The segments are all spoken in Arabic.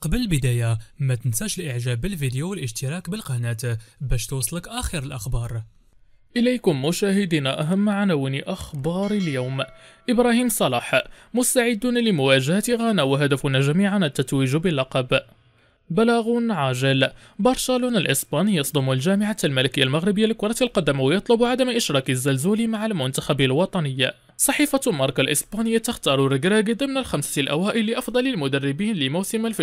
قبل البداية ما تنساش الاعجاب بالفيديو والاشتراك بالقناة باش توصلك اخر الاخبار إليكم مشاهدينا أهم عناوين أخبار اليوم إبراهيم صلاح مستعد لمواجهة غانا وهدفنا جميعا التتويج باللقب بلاغ عاجل برشلونة الإسباني يصدم الجامعة الملكية المغربية لكرة القدم ويطلب عدم إشراك الزلزول مع المنتخب الوطني صحيفة ماركا الإسبانية تختار رجراجي ضمن الخمسة الأوائل لأفضل المدربين لموسم 2022-2023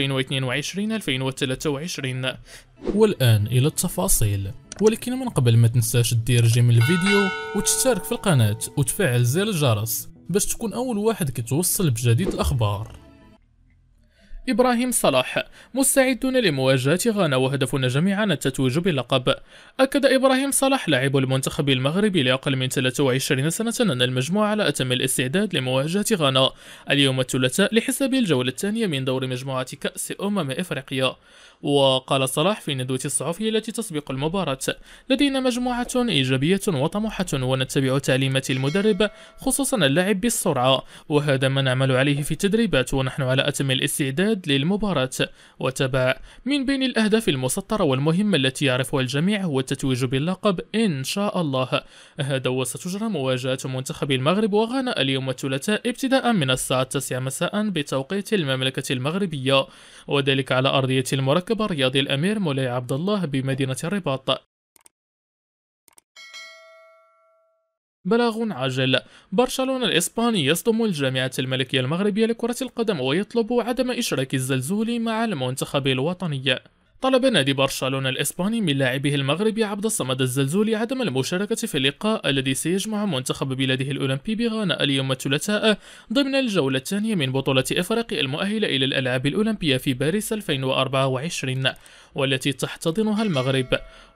والآن إلى التفاصيل ولكن من قبل ما تنساش تدير جيم الفيديو وتشترك في القناة وتفعل زر الجرس باش تكون أول واحد كتوصل بجديد الأخبار إبراهيم صلاح مستعدون لمواجهة غانا وهدفنا جميعا التتويج باللقب أكد إبراهيم صلاح لاعب المنتخب المغربي لأقل من 23 سنة أن المجموعة على أتم الاستعداد لمواجهة غانا اليوم الثلاثاء لحساب الجولة الثانية من دور مجموعة كأس أمم إفريقيا وقال صلاح في ندوة الصحفية التي تسبق المباراة لدينا مجموعة إيجابية وطموحة ونتبع تعليمات المدرب خصوصا اللعب بالسرعة وهذا ما نعمل عليه في التدريبات ونحن على أتم الاستعداد المعد للمباراة وتبع من بين الأهداف المسطرة والمهمة التي يعرفها الجميع هو التتويج باللقب إن شاء الله هذا وستجرى مواجهة منتخب المغرب وغانا اليوم الثلاثاء ابتداء من الساعة التاسعة مساء بتوقيت المملكة المغربية وذلك على أرضية المركب الرياضي الأمير مولاي عبد الله بمدينة الرباط بلاغ عاجل برشلونة الإسباني يصدم الجامعة الملكية المغربية لكرة القدم ويطلب عدم إشراك الزلزول مع المنتخب الوطني طلب نادي برشلونة الإسباني من لاعبه المغربي عبد الصمد الزلزولي عدم المشاركة في اللقاء الذي سيجمع منتخب بلاده الأولمبي بغانا اليوم الثلاثاء ضمن الجولة الثانية من بطولة إفريقيا المؤهلة إلى الألعاب الأولمبية في باريس 2024 والتي تحتضنها المغرب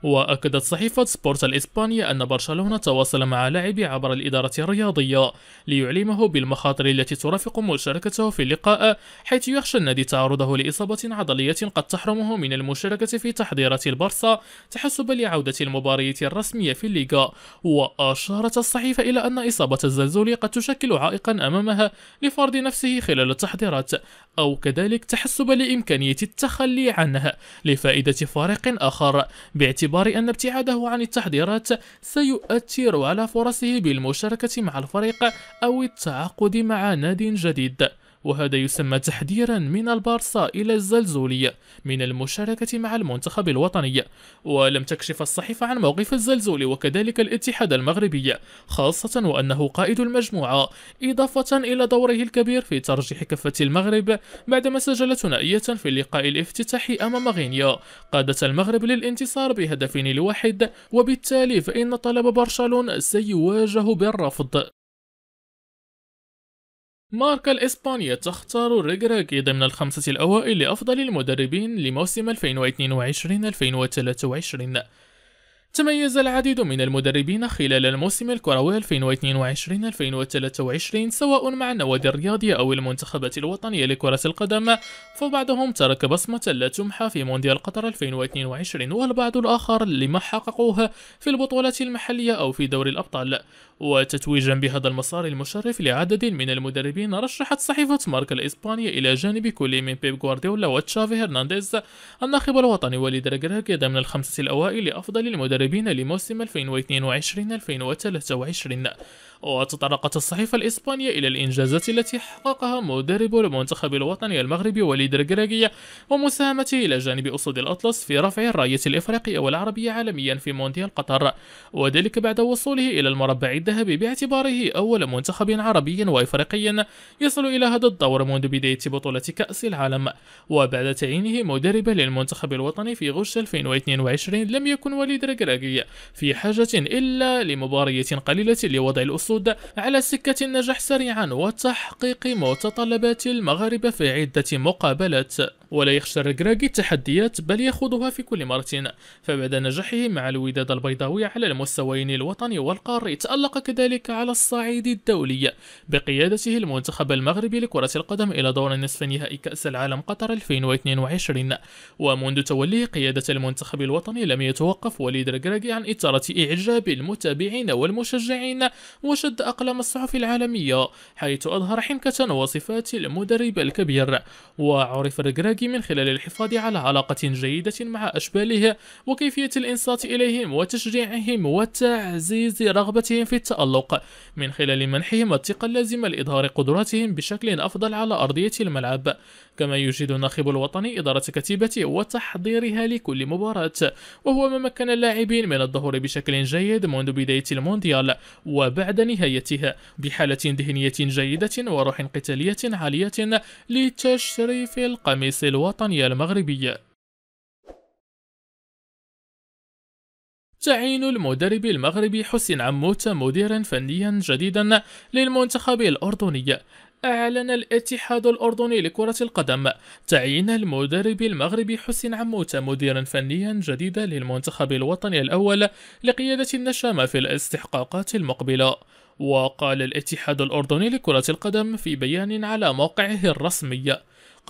وأكدت صحيفة سبورت الإسبانية أن برشلونة تواصل مع لاعبي عبر الإدارة الرياضية ليعلمه بالمخاطر التي ترافق مشاركته في اللقاء حيث يخشى النادي تعرضه لإصابة عضلية قد تحرمه من المشاركة المشاركة في تحضيرات البرسا تحسبا لعودة المباراة الرسمية في الليغا وأشارت الصحيفة إلى أن إصابة الزلزول قد تشكل عائقا أمامها لفرض نفسه خلال التحضيرات أو كذلك تحسبا لإمكانية التخلي عنها لفائدة فريق آخر باعتبار أن ابتعاده عن التحضيرات سيؤثر على فرصه بالمشاركة مع الفريق أو التعاقد مع نادي جديد وهذا يسمى تحذيرا من البارسا إلى الزلزولي من المشاركة مع المنتخب الوطني ولم تكشف الصحيفة عن موقف الزلزولي وكذلك الاتحاد المغربي خاصة وأنه قائد المجموعة إضافة إلى دوره الكبير في ترجيح كفة المغرب بعدما سجل ثنائية في اللقاء الافتتاحي أمام غينيا قادت المغرب للانتصار بهدفين لواحد وبالتالي فإن طلب برشلونة سيواجه بالرفض ماركا الإسبانية تختار ريغراكي ضمن الخمسة الأوائل لأفضل المدربين لموسم 2022-2023 تميز العديد من المدربين خلال الموسم الكروي 2022-2023 سواء مع النوادي الرياضية أو المنتخبات الوطنية لكرة القدم فبعضهم ترك بصمة لا تمحى في مونديال قطر 2022 والبعض الآخر لما حققوه في البطولات المحلية أو في دوري الأبطال وتتويجا بهذا المسار المشرف لعدد من المدربين رشحت صحيفة ماركا الإسبانية إلى جانب كل من بيب غوارديولا وتشافي هرنانديز الناخب الوطني وليد رجراجيدا ضمن الخمسة الأوائل لأفضل المدربين المدربين لموسم 2022-2023 وتطرقت الصحيفة الإسبانية إلى الإنجازات التي حققها مدرب المنتخب الوطني المغربي وليد الكراكي ومساهمته إلى جانب أسود الأطلس في رفع الراية الإفريقية والعربية عالميا في مونديال قطر وذلك بعد وصوله إلى المربع الذهبي باعتباره أول منتخب عربي وإفريقي يصل إلى هذا الدور منذ بداية بطولة كأس العالم وبعد تعيينه مدربا للمنتخب الوطني في غش 2022 لم يكن وليد الكراكي في حاجة إلا لمباريات قليلة لوضع الأسود المقصود على سكة النجاح سريعا وتحقيق متطلبات المغاربة في عدة مقابلات ولا يخشى الركراكي التحديات بل يخوضها في كل مرة فبعد نجاحه مع الوداد البيضاوي على المستويين الوطني والقاري تألق كذلك على الصعيد الدولي بقيادته المنتخب المغربي لكرة القدم إلى دور نصف نهائي كأس العالم قطر 2022 ومنذ توليه قيادة المنتخب الوطني لم يتوقف وليد الركراكي عن إثارة إعجاب المتابعين والمشجعين وشد أقلام الصحف العالمية حيث أظهر حنكة وصفات المدرب الكبير وعرف الركراكي البنك من خلال الحفاظ على علاقة جيدة مع أشباله وكيفية الإنصات إليهم وتشجيعهم وتعزيز رغبتهم في التألق من خلال منحهم الثقة اللازمة لإظهار قدراتهم بشكل أفضل على أرضية الملعب كما يجيد الناخب الوطني إدارة كتيبته وتحضيرها لكل مباراة وهو ما مكن اللاعبين من الظهور بشكل جيد منذ بداية المونديال وبعد نهايتها بحالة ذهنية جيدة وروح قتالية عالية لتشريف القميص الوطني المغربي تعيين المدرب المغربي حسين عموت مديرا فنيا جديدا للمنتخب الأردني أعلن الاتحاد الأردني لكرة القدم تعيين المدرب المغربي حسين عموت مديرا فنيا جديدا للمنتخب الوطني الأول لقيادة النشامة في الاستحقاقات المقبلة وقال الاتحاد الأردني لكرة القدم في بيان على موقعه الرسمي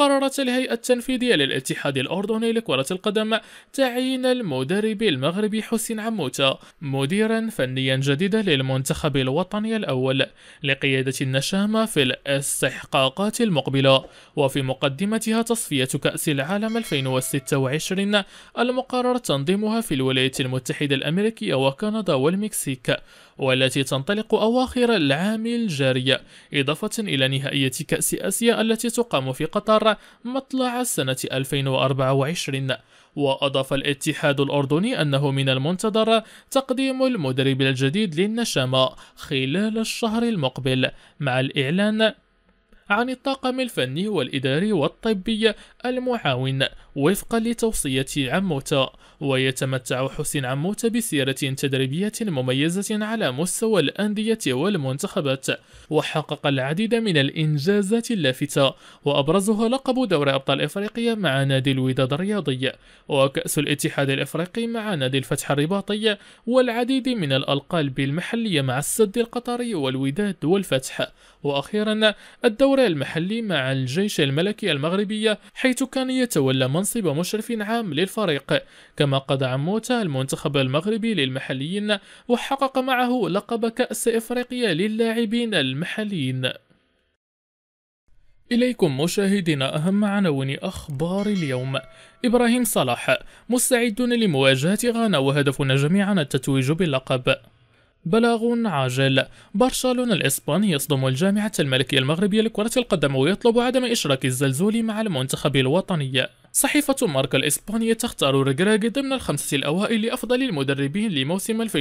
قررت الهيئة التنفيذية للاتحاد الأردني لكرة القدم تعيين المدرب المغربي حسين عموتة مديرا فنيا جديدا للمنتخب الوطني الأول لقيادة النشامة في الاستحقاقات المقبلة وفي مقدمتها تصفية كأس العالم 2026 المقرر تنظيمها في الولايات المتحدة الأمريكية وكندا والمكسيك والتي تنطلق أواخر العام الجاري إضافة إلى نهائية كأس آسيا التي تقام في قطر مطلع سنة 2024 وأضاف الاتحاد الأردني أنه من المنتظر تقديم المدرب الجديد للنشامة خلال الشهر المقبل مع الإعلان عن الطاقم الفني والإداري والطبي المعاون وفقا لتوصية عموتة ويتمتع حسين عموتة بسيرة تدريبية مميزة على مستوى الأندية والمنتخبات وحقق العديد من الإنجازات اللافتة وأبرزها لقب دوري أبطال إفريقيا مع نادي الوداد الرياضي وكأس الاتحاد الإفريقي مع نادي الفتح الرباطي والعديد من الألقاب المحلية مع السد القطري والوداد والفتح وأخيرا الدوري الشورى المحلي مع الجيش الملكي المغربي حيث كان يتولى منصب مشرف عام للفريق كما قاد عموتة المنتخب المغربي للمحليين وحقق معه لقب كأس إفريقيا للاعبين المحليين إليكم مشاهدينا أهم عناوين أخبار اليوم إبراهيم صلاح مستعد لمواجهة غانا وهدفنا جميعا التتويج باللقب بلاغ عاجل برشلونة الإسباني يصدم الجامعة الملكية المغربية لكرة القدم ويطلب عدم إشراك الزلزول مع المنتخب الوطني صحيفة ماركا الإسبانية تختار ريغراغي ضمن الخمسة الأوائل لأفضل المدربين لموسم 2022-2023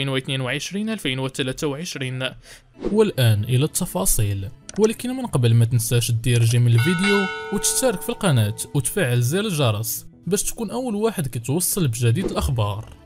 والآن إلى التفاصيل ولكن من قبل ما تنساش تدير جيم الفيديو وتشترك في القناة وتفعل زر الجرس باش تكون أول واحد كتوصل بجديد الأخبار